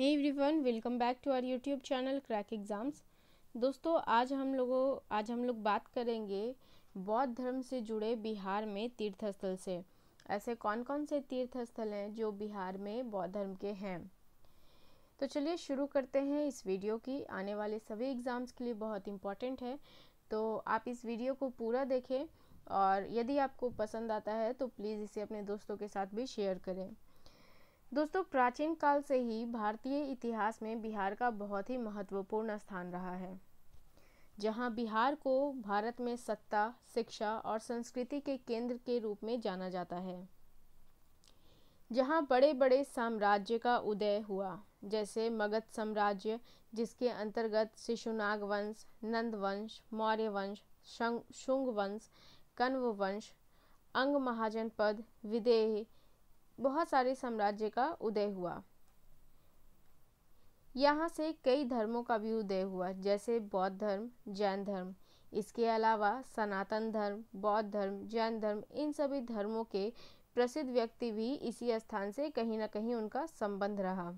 hey everyone welcome back to our YouTube channel crack exams दोस्तों आज हम लोगों आज हम लोग बात करेंगे बौद्ध धर्म से जुड़े बिहार में तीर्थस्थल से ऐसे कौन कौन से तीर्थस्थल हैं जो बिहार में बौद्ध धर्म के हैं तो चलिए शुरू करते हैं इस वीडियो की आने वाले सभी एग्ज़ाम्स के लिए बहुत इम्पॉर्टेंट है तो आप इस वीडियो को पूरा देखें और यदि आपको पसंद आता है तो प्लीज़ इसे अपने दोस्तों के साथ भी शेयर करें दोस्तों प्राचीन काल से ही भारतीय इतिहास में बिहार का बहुत ही महत्वपूर्ण स्थान रहा है जहां बिहार को भारत में सत्ता शिक्षा और संस्कृति के केंद्र के रूप में जाना जाता है जहां बड़े बड़े साम्राज्य का उदय हुआ जैसे मगध साम्राज्य जिसके अंतर्गत शिशुनाग वंश नंद वंश मौर्य वंश शुंग वंश कण्व वंश अंग महाजन पद विदेह बहुत सारे साम्राज्य का उदय हुआ यहाँ से कई धर्मों का भी उदय हुआ जैसे बौद्ध धर्म जैन धर्म इसके अलावा सनातन धर्म बौद्ध धर्म जैन धर्म इन सभी धर्मों के प्रसिद्ध व्यक्ति भी इसी स्थान से कहीं ना कहीं उनका संबंध रहा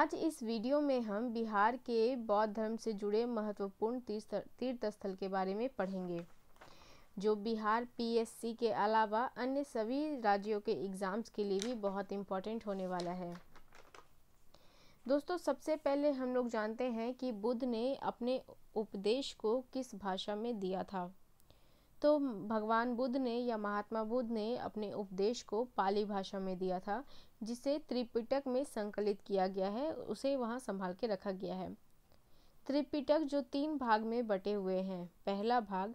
आज इस वीडियो में हम बिहार के बौद्ध धर्म से जुड़े महत्वपूर्ण तीर्थ स्थल के बारे में पढ़ेंगे जो बिहार पीएससी के अलावा अन्य सभी राज्यों के एग्ज़ाम्स के लिए भी बहुत इम्पोर्टेंट होने वाला है दोस्तों सबसे पहले हम लोग जानते हैं कि बुद्ध ने अपने उपदेश को किस भाषा में दिया था तो भगवान बुद्ध ने या महात्मा बुद्ध ने अपने उपदेश को पाली भाषा में दिया था जिसे त्रिपिटक में संकलित किया गया है उसे वहाँ संभाल के रखा गया है त्रिपिटक जो तीन भाग में बटे हुए हैं पहला भाग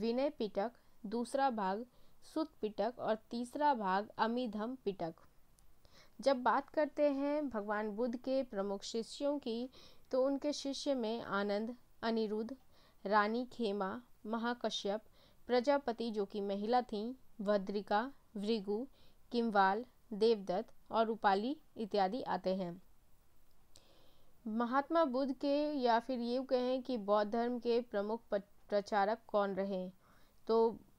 विनय पिटक दूसरा भाग सुत पिटक और तीसरा भाग अमिधम पिटक जब बात करते हैं भगवान बुद्ध के प्रमुख शिष्यों की तो उनके शिष्य में आनंद अनिरुद्ध रानी खेमा महाकश्यप प्रजापति जो कि महिला थीं भद्रिका भृगु किम्वाल देवदत्त और रूपाली इत्यादि आते हैं महात्मा बुद्ध के या फिर ये कहें कि बौद्ध धर्म के प्रमुख प्रचारक कौन रहे तो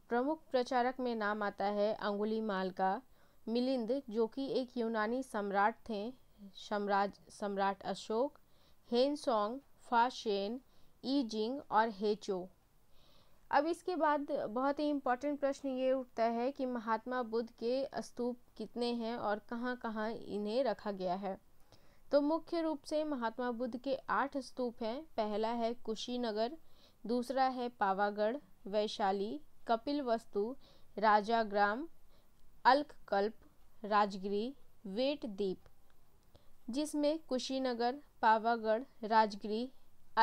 प्रमुख प्रचारक में नाम आता है अंगुली माल का मिलिंद जो कि एक यूनानी सम्राट थे सम्राज सम्राट अशोक हेनसोंग फाशेन जिंग और हेचो अब इसके बाद बहुत ही इम्पोर्टेंट प्रश्न ये उठता है कि महात्मा बुद्ध के स्तूप कितने हैं और कहाँ कहाँ इन्हें रखा गया है तो मुख्य रूप से महात्मा बुद्ध के आठ स्तूप हैं पहला है कुशीनगर दूसरा है पावागढ़ वैशाली कपिल वस्तु राजाग्राम अल्ककल्प राजगिरी वेट द्वीप जिसमें कुशीनगर पावागढ़ राजगिरी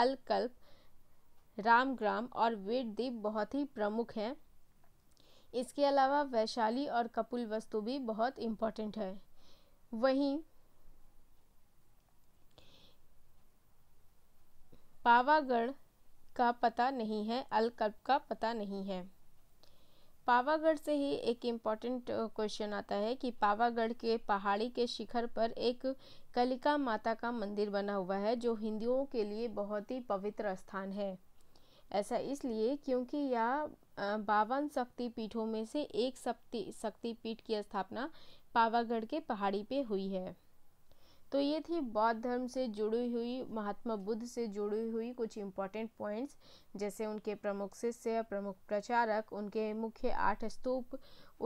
अलकल्प रामग्राम और वेट द्वीप बहुत ही प्रमुख हैं इसके अलावा वैशाली और वस्तु भी बहुत इम्पोर्टेंट है वहीं पावागढ़ का पता नहीं है अलकल्ब का पता नहीं है पावागढ़ से ही एक इम्पॉर्टेंट क्वेश्चन आता है कि पावागढ़ के पहाड़ी के शिखर पर एक कलिका माता का मंदिर बना हुआ है जो हिंदुओं के लिए बहुत ही पवित्र स्थान है ऐसा इसलिए क्योंकि यह बावन शक्ति पीठों में से एक शक्ति शक्ति पीठ की स्थापना पावागढ़ के पहाड़ी पे हुई है तो ये थी बौद्ध धर्म से जुड़ी हुई महात्मा बुद्ध से जुड़ी हुई कुछ इम्पोर्टेंट पॉइंट्स जैसे उनके प्रमुख शिष्य प्रमुख प्रचारक उनके मुख्य आठ स्तूप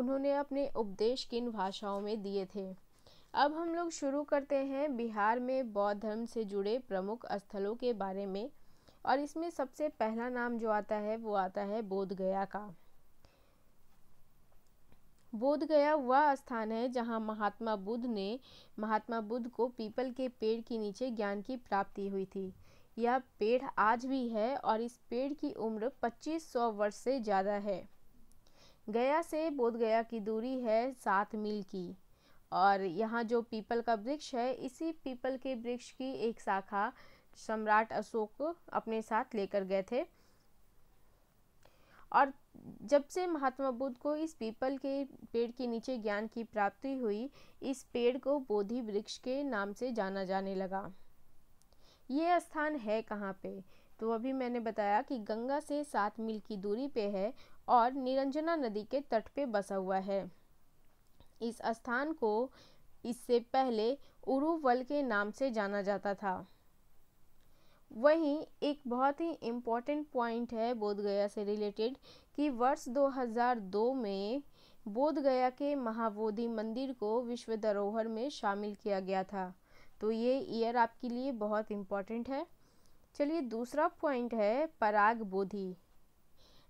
उन्होंने अपने उपदेश किन भाषाओं में दिए थे अब हम लोग शुरू करते हैं बिहार में बौद्ध धर्म से जुड़े प्रमुख स्थलों के बारे में और इसमें सबसे पहला नाम जो आता है वो आता है बोधगया का बोध गया वह स्थान है जहाँ महात्मा बुद्ध ने महात्मा बुद्ध को पीपल के पेड़ के नीचे ज्ञान की प्राप्ति हुई थी यह पेड़ आज भी है और इस पेड़ की उम्र 2500 वर्ष से ज़्यादा है गया से बोध गया की दूरी है सात मील की और यहाँ जो पीपल का वृक्ष है इसी पीपल के वृक्ष की एक शाखा सम्राट अशोक अपने साथ लेकर गए थे और जब से महात्मा बुद्ध को इस पीपल के पेड़ के नीचे ज्ञान की प्राप्ति हुई इस पेड़ को बोधि वृक्ष के नाम से जाना जाने लगा ये स्थान है कहाँ पे तो अभी मैंने बताया कि गंगा से सात मील की दूरी पे है और निरंजना नदी के तट पे बसा हुआ है इस स्थान को इससे पहले उरुवल के नाम से जाना जाता था वहीं एक बहुत ही इम्पॉर्टेंट पॉइंट है बोधगया से रिलेटेड कि वर्ष 2002 में बोधगया के महाबोधि मंदिर को विश्व धरोहर में शामिल किया गया था तो ये ईयर आपके लिए बहुत इम्पॉर्टेंट है चलिए दूसरा पॉइंट है पराग बोधि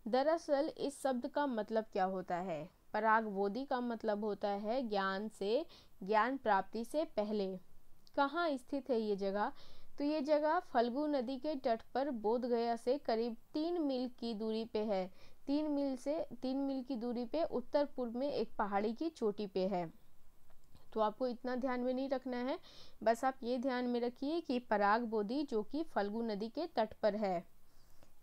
दरअसल इस शब्द का मतलब क्या होता है पराग बोधि का मतलब होता है ज्ञान से ज्ञान प्राप्ति से पहले कहाँ स्थित है ये जगह तो ये जगह फल्गु नदी के तट पर बोधगया से करीब तीन मील की दूरी पे है तीन मील से तीन मील की दूरी पे उत्तर पूर्व में एक पहाड़ी की चोटी पे है तो आपको इतना ध्यान में नहीं रखना है बस आप ये ध्यान में रखिए कि पराग बोधी जो कि फल्गु नदी के तट पर है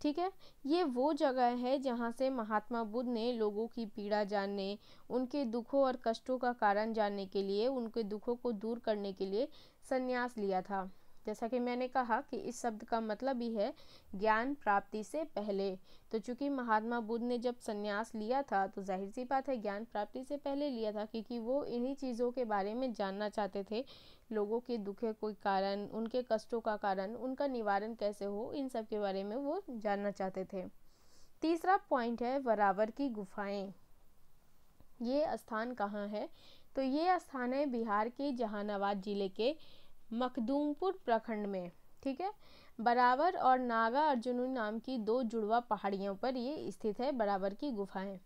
ठीक है ये वो जगह है जहाँ से महात्मा बुद्ध ने लोगों की पीड़ा जानने उनके दुखों और कष्टों का कारण जानने के लिए उनके दुखों को दूर करने के लिए संन्यास लिया था जैसा कि मैंने कहा कि इस शब्द का मतलब ही है ज्ञान प्राप्ति से पहले तो चूंकि महात्मा बुद्ध ने जब संन्यास लिया था तो जाहिर सी बात है ज्ञान प्राप्ति से पहले लिया था क्योंकि वो इन्हीं चीज़ों के बारे में जानना चाहते थे लोगों के दुखे कोई कारण उनके कष्टों का कारण उनका निवारण कैसे हो इन सब के बारे में वो जानना चाहते थे तीसरा पॉइंट है वरावर की गुफाएं ये स्थान कहाँ है तो ये स्थान है बिहार के जहानाबाद ज़िले के मखदूमपुर प्रखंड में ठीक है बराबर और नागा अर्जुन नाम की दो जुड़वा पहाड़ियों पर ये स्थित है बराबर की गुफाएं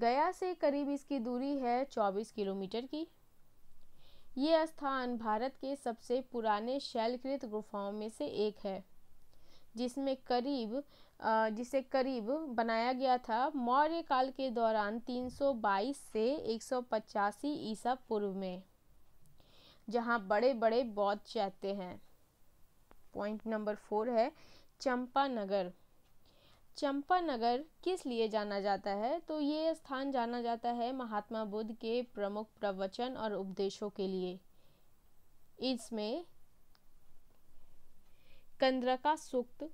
गया से करीब इसकी दूरी है 24 किलोमीटर की ये स्थान भारत के सबसे पुराने शैलकृत गुफाओं में से एक है जिसमें करीब जिसे करीब बनाया गया था मौर्य काल के दौरान 322 से एक ईसा पूर्व में जहाँ बड़े बड़े बौद्ध चैत्य हैं पॉइंट नंबर फोर है चंपा नगर चंपा नगर किस लिए जाना जाता है तो ये स्थान जाना जाता है महात्मा बुद्ध के प्रमुख प्रवचन और उपदेशों के लिए इसमें कंद्रका सूक्त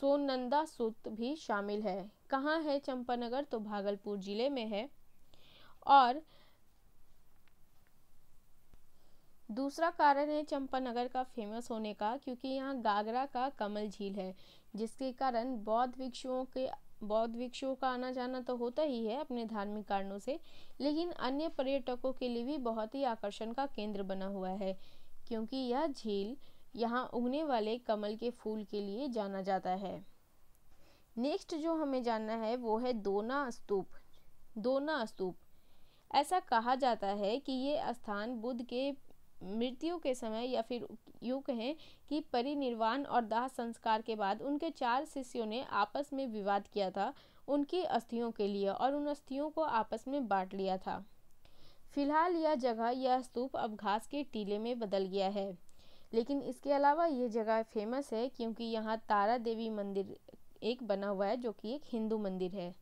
सोनंदा सूक्त भी शामिल है कहाँ है चंपानगर तो भागलपुर जिले में है और दूसरा कारण है चंपा नगर का फेमस होने का क्योंकि यहाँ गागरा का कमल झील है जिसके कारण बौद्ध भिक्षुओं के बौद्ध भिक्षुओं का आना जाना तो होता ही है अपने धार्मिक कारणों से लेकिन अन्य पर्यटकों के लिए भी बहुत ही आकर्षण का केंद्र बना हुआ है क्योंकि यह झील यहाँ उगने वाले कमल के फूल के लिए जाना जाता है नेक्स्ट जो हमें जानना है वो है दोना स्तूप दोना स्तूप ऐसा कहा जाता है कि ये स्थान बुद्ध के मृत्यु के समय या फिर यूँ कहें कि परिनिर्वाण और दाह संस्कार के बाद उनके चार शिष्यों ने आपस में विवाद किया था उनकी अस्थियों के लिए और उन अस्थियों को आपस में बांट लिया था फिलहाल यह जगह यह स्तूप अब घास के टीले में बदल गया है लेकिन इसके अलावा ये जगह फेमस है क्योंकि यहाँ तारा देवी मंदिर एक बना हुआ है जो कि एक हिंदू मंदिर है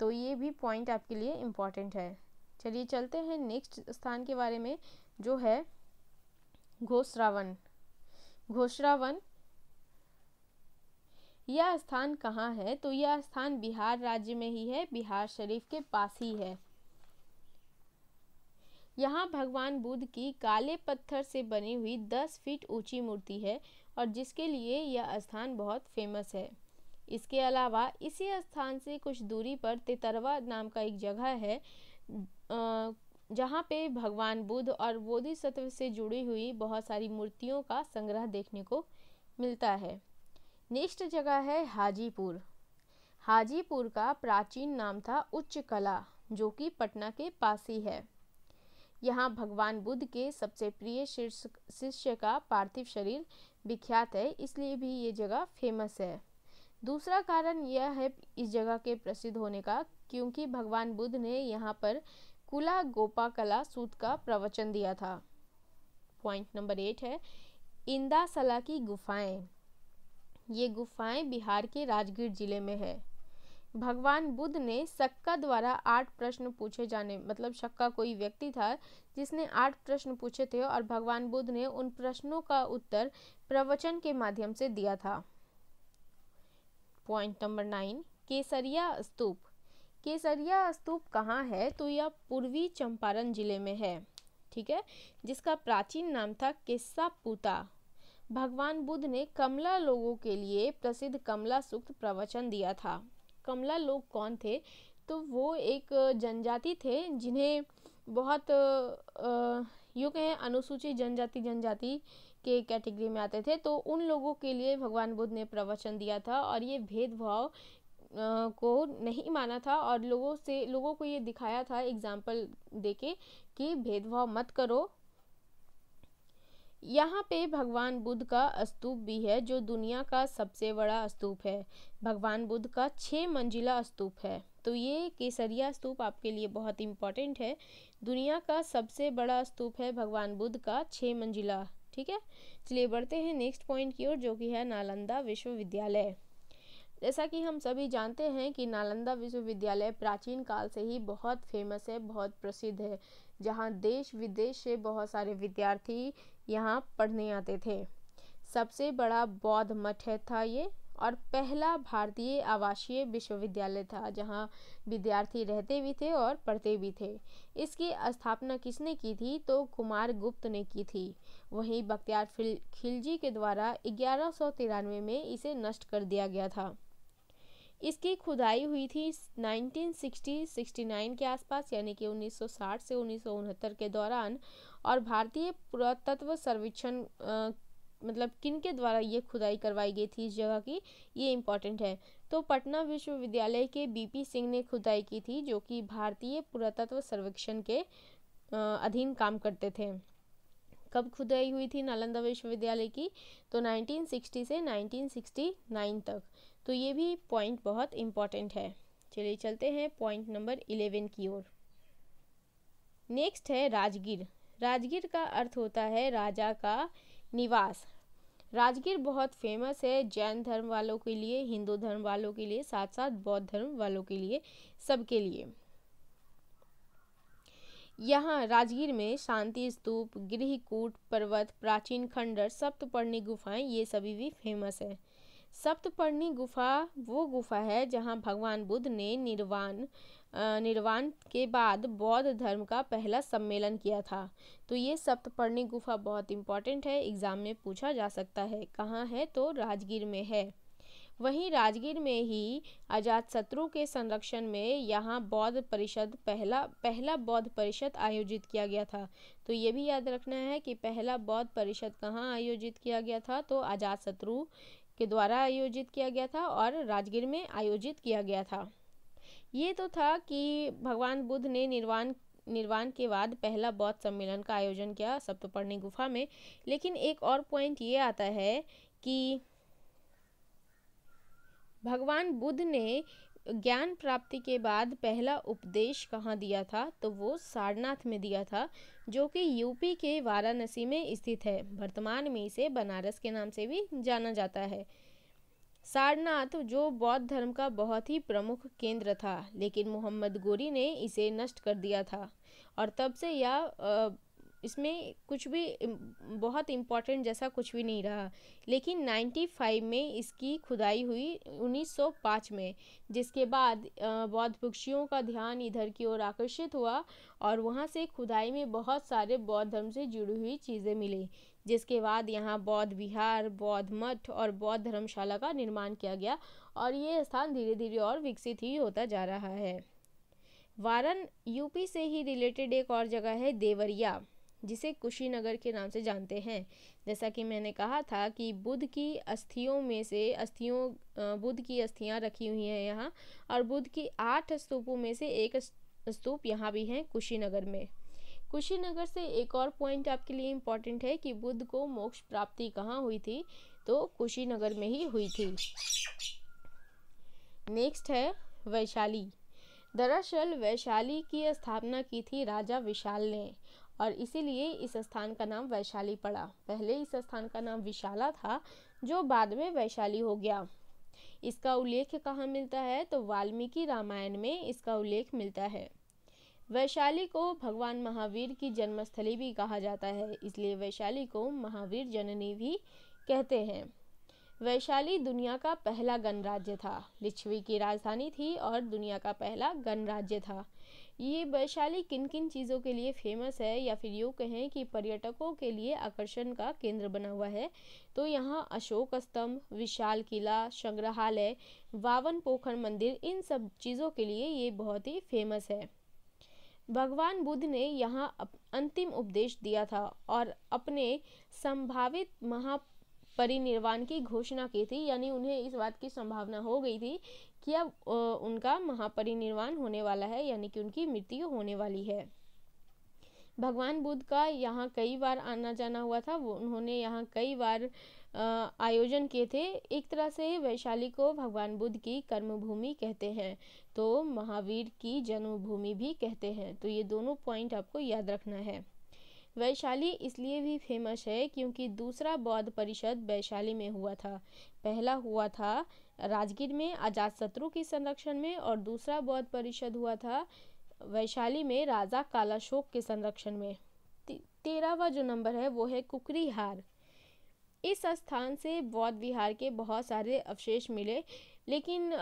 तो ये भी पॉइंट आपके लिए इम्पॉर्टेंट है चलिए चलते हैं नेक्स्ट स्थान के बारे में जो है घोषरावन घोषरावन यह स्थान कहाँ है तो यह स्थान बिहार राज्य में ही है बिहार शरीफ के पास ही है यहाँ भगवान बुद्ध की काले पत्थर से बनी हुई दस फीट ऊंची मूर्ति है और जिसके लिए यह स्थान बहुत फेमस है इसके अलावा इसी स्थान से कुछ दूरी पर तितरवा नाम का एक जगह है जहाँ पे भगवान बुद्ध और बोधिसत्व से जुड़ी हुई बहुत सारी मूर्तियों का संग्रह देखने को मिलता है नेक्स्ट जगह है हाजीपुर हाजीपुर का प्राचीन नाम था उच्च कला जो कि पटना के पास ही है यहाँ भगवान बुद्ध के सबसे प्रिय शिष्य का पार्थिव शरीर विख्यात है इसलिए भी ये जगह फेमस है दूसरा कारण यह है इस जगह के प्रसिद्ध होने का क्योंकि भगवान बुद्ध ने यहाँ पर कुला कला सूत का प्रवचन दिया था पॉइंट नंबर एट है इंदा सला की गुफाएं ये गुफाएं बिहार के राजगीर जिले में है भगवान बुद्ध ने शक्का द्वारा आठ प्रश्न पूछे जाने मतलब शक्का कोई व्यक्ति था जिसने आठ प्रश्न पूछे थे और भगवान बुद्ध ने उन प्रश्नों का उत्तर प्रवचन के माध्यम से दिया था point number nine Kesariya stupa Kesariya stupa कहाँ है तो यह पूर्वी चंपारण जिले में है ठीक है जिसका प्राचीन नाम था केसा पूता भगवान बुद्ध ने कमला लोगों के लिए प्रसिद्ध कमला सूक्त प्रवचन दिया था कमला लोग कौन थे तो वो एक जनजाति थे जिन्हें बहुत यूँ कहें अनुसूचित जनजाति जनजाति के कैटेगरी में आते थे तो उन लोगों के लिए भगवान बुद्ध ने प्रवचन दिया था और ये भेदभाव को नहीं माना था और लोगों से लोगों को ये दिखाया था एग्जाम्पल देके कि भेदभाव मत करो यहाँ पे भगवान बुद्ध का स्तूप भी है जो दुनिया का सबसे बड़ा स्तूप है भगवान बुद्ध का छः मंजिला स्तूप है तो ये केसरिया स्तूप आपके लिए बहुत इम्पॉर्टेंट है दुनिया का सबसे बड़ा स्तूप है भगवान बुद्ध का छः मंजिला ठीक है चलिए बढ़ते हैं नेक्स्ट पॉइंट की ओर जो कि है नालंदा विश्वविद्यालय जैसा कि हम सभी जानते हैं कि नालंदा विश्वविद्यालय प्राचीन काल से ही बहुत फेमस है बहुत प्रसिद्ध है जहाँ देश विदेश से बहुत सारे विद्यार्थी यहाँ पढ़ने आते थे सबसे बड़ा बौद्ध मठ था ये और पहला भारतीय आवासीय विश्वविद्यालय था जहां विद्यार्थी रहते भी थे और पढ़ते भी थे इसकी स्थापना किसने की थी तो कुमार गुप्त ने की थी वहीं बख्तियार खिलजी के द्वारा ग्यारह में इसे नष्ट कर दिया गया था इसकी खुदाई हुई थी 1960-69 के आसपास यानी कि 1960 से उन्नीस के दौरान और भारतीय पुरातत्व सर्वेक्षण मतलब किन के द्वारा ये खुदाई करवाई गई थी इस जगह की ये इम्पॉर्टेंट है तो पटना विश्वविद्यालय के बीपी सिंह ने खुदाई की थी जो कि भारतीय पुरातत्व सर्वेक्षण के अधीन काम करते थे कब खुदाई हुई थी नालंदा विश्वविद्यालय की तो 1960 से 1969 तक तो ये भी पॉइंट बहुत इम्पॉर्टेंट है चलिए चलते हैं पॉइंट नंबर इलेवन की ओर नेक्स्ट है राजगीर राजगीर का अर्थ होता है राजा का निवास राजगीर बहुत फेमस है जैन धर्म वालों के लिए हिंदू धर्म वालों के लिए साथ साथ बौद्ध धर्म वालों के लिए सबके लिए यहाँ राजगीर में शांति स्तूप गृहकूट पर्वत प्राचीन खंडर सप्तपर्णी गुफाएं ये सभी भी फेमस है सप्तपर्णी गुफा वो गुफा है जहाँ भगवान बुद्ध ने निर्वाण निर्वाण के बाद बौद्ध धर्म का पहला सम्मेलन किया था तो ये सप्तपर्णी गुफा बहुत इंपॉर्टेंट है एग्ज़ाम में पूछा जा सकता है कहाँ है तो राजगीर में है वहीं राजगीर में ही आजाद शत्रु के संरक्षण में यहाँ बौद्ध परिषद पहला पहला बौद्ध परिषद आयोजित किया गया था तो ये भी याद रखना है कि पहला बौद्ध परिषद कहाँ आयोजित किया गया था तो आजाद शत्रु के द्वारा आयोजित किया गया था और राजगीर में आयोजित किया गया था ये तो था कि भगवान बुद्ध ने निर्वाण निर्वाण के बाद पहला बौद्ध सम्मेलन का आयोजन किया सप्तपर्णी गुफा में लेकिन एक और पॉइंट ये आता है कि भगवान बुद्ध ने ज्ञान प्राप्ति के बाद पहला उपदेश कहाँ दिया था तो वो सारनाथ में दिया था जो कि यूपी के वाराणसी में स्थित है वर्तमान में इसे बनारस के नाम से भी जाना जाता है सारनाथ जो बौद्ध धर्म का बहुत ही प्रमुख केंद्र था लेकिन मोहम्मद गोरी ने इसे नष्ट कर दिया था और तब से यह इसमें कुछ भी बहुत इम्पोर्टेंट जैसा कुछ भी नहीं रहा लेकिन 95 में इसकी खुदाई हुई 1905 में जिसके बाद बौद्ध पक्षियों का ध्यान इधर की ओर आकर्षित हुआ और वहाँ से खुदाई में बहुत सारे बौद्ध धर्म से जुड़ी हुई चीज़ें मिली जिसके बाद यहाँ बौद्ध विहार बौद्ध मठ और बौद्ध धर्मशाला का निर्माण किया गया और ये स्थान धीरे धीरे और विकसित ही होता जा रहा है वारन यूपी से ही रिलेटेड एक और जगह है देवरिया जिसे कुशीनगर के नाम से जानते हैं जैसा कि मैंने कहा था कि बुद्ध की अस्थियों में से अस्थियों बुद्ध की अस्थियाँ रखी हुई हैं यहाँ और बुद्ध की आठ स्तूपों में से एक स्तूप यहाँ भी हैं कुशीनगर में कुशीनगर से एक और पॉइंट आपके लिए इम्पॉर्टेंट है कि बुद्ध को मोक्ष प्राप्ति कहाँ हुई थी तो कुशीनगर में ही हुई थी नेक्स्ट है वैशाली दरअसल वैशाली की स्थापना की थी राजा विशाल ने और इसीलिए इस स्थान का नाम वैशाली पड़ा पहले इस स्थान का नाम विशाला था जो बाद में वैशाली हो गया इसका उल्लेख कहाँ मिलता है तो वाल्मीकि रामायण में इसका उल्लेख मिलता है वैशाली को भगवान महावीर की जन्मस्थली भी कहा जाता है इसलिए वैशाली को महावीर जननी भी कहते हैं वैशाली दुनिया का पहला गणराज्य था लिच्छवी की राजधानी थी और दुनिया का पहला गणराज्य था ये वैशाली किन किन चीज़ों के लिए फेमस है या फिर यूँ कहें कि पर्यटकों के लिए आकर्षण का केंद्र बना हुआ है तो यहाँ अशोक स्तंभ विशाल किला संग्रहालय वावन पोखर मंदिर इन सब चीज़ों के लिए ये बहुत ही फेमस है भगवान बुद्ध ने यहाँ अंतिम उपदेश दिया था और अपने संभावित महापरिनिर्वाण की घोषणा की थी यानी उन्हें इस बात की संभावना हो गई थी कि अब उनका महापरिनिर्वाण होने वाला है यानी कि उनकी मृत्यु होने वाली है भगवान बुद्ध का यहाँ कई बार आना जाना हुआ था वो उन्होंने यहाँ कई बार आयोजन किए थे एक तरह से वैशाली को भगवान बुद्ध की कर्मभूमि कहते हैं तो महावीर की जन्मभूमि भी कहते हैं तो ये दोनों पॉइंट आपको याद रखना है वैशाली इसलिए भी फेमस है क्योंकि दूसरा बौद्ध परिषद वैशाली में हुआ था पहला हुआ था राजगीर में आजाद शत्रु के संरक्षण में और दूसरा बौद्ध परिषद हुआ था वैशाली में राजा कालाशोक के संरक्षण में ते, तेरहवा जो नंबर है वो है कुकरीहार इस स्थान से बौद्ध विहार के बहुत सारे अवशेष मिले लेकिन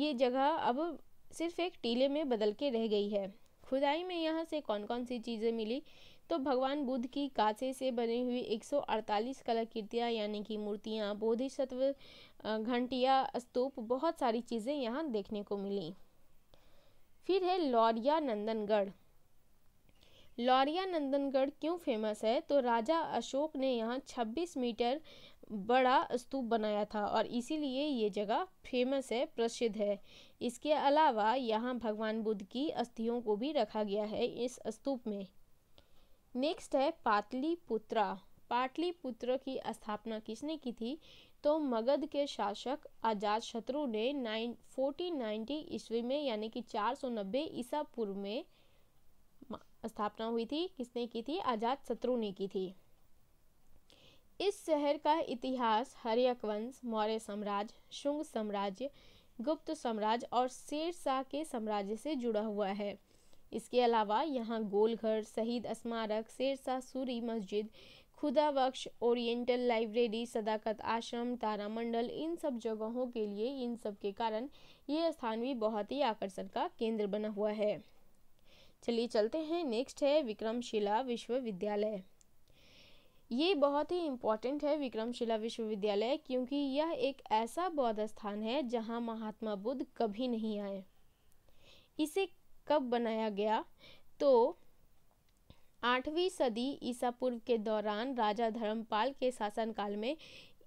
ये जगह अब सिर्फ एक टीले में बदल के रह गई है खुदाई में यहाँ से कौन कौन सी चीज़ें मिली तो भगवान बुद्ध की कांसे से बनी हुई 148 कलाकृतियाँ यानी कि मूर्तियाँ बोधिसत्व घंटिया स्तूप बहुत सारी चीज़ें यहाँ देखने को मिली फिर है लौरिया नंदनगढ़ लौरिया नंदनगढ़ क्यों फेमस है तो राजा अशोक ने यहाँ 26 मीटर बड़ा स्तूप बनाया था और इसीलिए ये जगह फेमस है प्रसिद्ध है इसके अलावा यहाँ भगवान बुद्ध की अस्थियों को भी रखा गया है इस स्तूप में नेक्स्ट है पाटलिपुत्रा पाटलिपुत्र की स्थापना किसने की थी तो मगध के शासक आजाद शत्रु ने नाइन फोर्टीन नाइन्टी ईस्वी में यानी कि नब्बे ईसा पूर्व में स्थापना हुई थी किसने की थी आजाद शत्रु ने की थी इस शहर का इतिहास हरियक वंश मौर्य साम्राज्य शुंग साम्राज्य गुप्त साम्राज्य और शेरशाह के साम्राज्य से जुड़ा हुआ है इसके अलावा यहाँ गोलघर शहीद स्मारक शेरशाह सूरी मस्जिद खुदा बख्श ओरिएंटल लाइब्रेरी सदाकत आश्रम तारामंडल इन सब जगहों के लिए इन सब के कारण ये स्थान भी बहुत ही आकर्षण का केंद्र बना हुआ है चलिए चलते हैं नेक्स्ट है विक्रमशिला विश्वविद्यालय ये बहुत ही इम्पॉर्टेंट है विक्रमशिला विश्वविद्यालय क्योंकि यह एक ऐसा बौद्ध स्थान है जहाँ महात्मा बुद्ध कभी नहीं आए इसे कब बनाया गया तो आठवीं सदी ईसा पूर्व के दौरान राजा धर्मपाल के शासनकाल में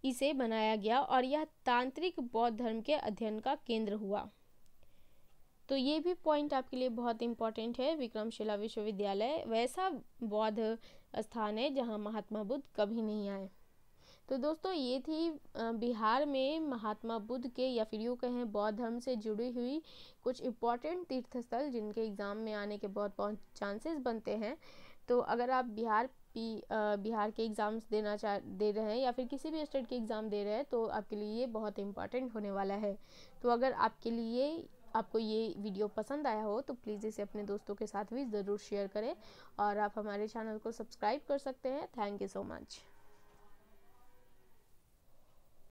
इसे बनाया गया और यह तांत्रिक बौद्ध धर्म के अध्ययन का केंद्र हुआ तो ये भी पॉइंट आपके लिए बहुत इंपॉर्टेंट है विक्रमशिला विश्वविद्यालय वैसा बौद्ध स्थान है जहाँ महात्मा बुद्ध कभी नहीं आए तो दोस्तों ये थी बिहार में महात्मा बुद्ध के या फिर यूँ कहें बौद्ध धर्म से जुड़ी हुई कुछ इम्पॉर्टेंट तीर्थस्थल जिनके एग्ज़ाम में आने के बहुत बहुत चांसेस बनते हैं तो अगर आप बिहार पी बिहार के एग्ज़ाम्स देना चाह दे रहे हैं या फिर किसी भी स्टेट के एग्ज़ाम दे रहे हैं तो आपके लिए ये बहुत इम्पॉर्टेंट होने वाला है तो अगर आपके लिए आपको ये वीडियो पसंद आया हो तो प्लीज़ इसे अपने दोस्तों के साथ भी ज़रूर शेयर करें और आप हमारे चैनल को सब्सक्राइब कर सकते हैं थैंक यू सो मच